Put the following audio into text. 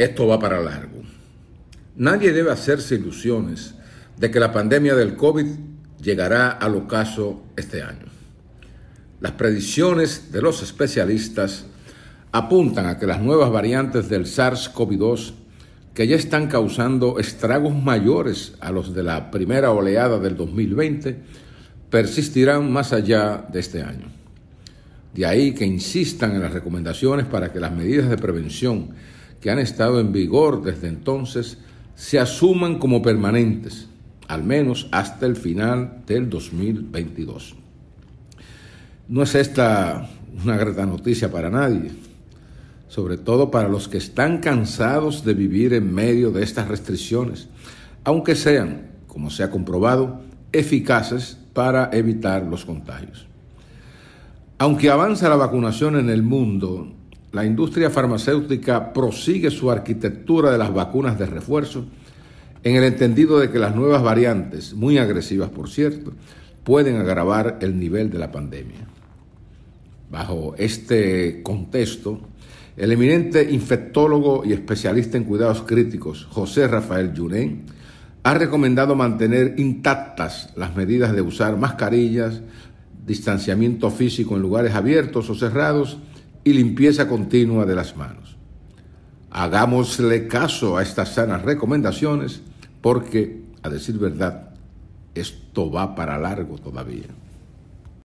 Esto va para largo. Nadie debe hacerse ilusiones de que la pandemia del COVID llegará al ocaso este año. Las predicciones de los especialistas apuntan a que las nuevas variantes del SARS-CoV-2, que ya están causando estragos mayores a los de la primera oleada del 2020, persistirán más allá de este año. De ahí que insistan en las recomendaciones para que las medidas de prevención que han estado en vigor desde entonces se asuman como permanentes, al menos hasta el final del 2022. No es esta una grata noticia para nadie, sobre todo para los que están cansados de vivir en medio de estas restricciones, aunque sean, como se ha comprobado, eficaces para evitar los contagios. Aunque avanza la vacunación en el mundo, la industria farmacéutica prosigue su arquitectura de las vacunas de refuerzo en el entendido de que las nuevas variantes, muy agresivas por cierto, pueden agravar el nivel de la pandemia. Bajo este contexto, el eminente infectólogo y especialista en cuidados críticos, José Rafael Yunén, ha recomendado mantener intactas las medidas de usar mascarillas, distanciamiento físico en lugares abiertos o cerrados, y limpieza continua de las manos. Hagámosle caso a estas sanas recomendaciones porque, a decir verdad, esto va para largo todavía.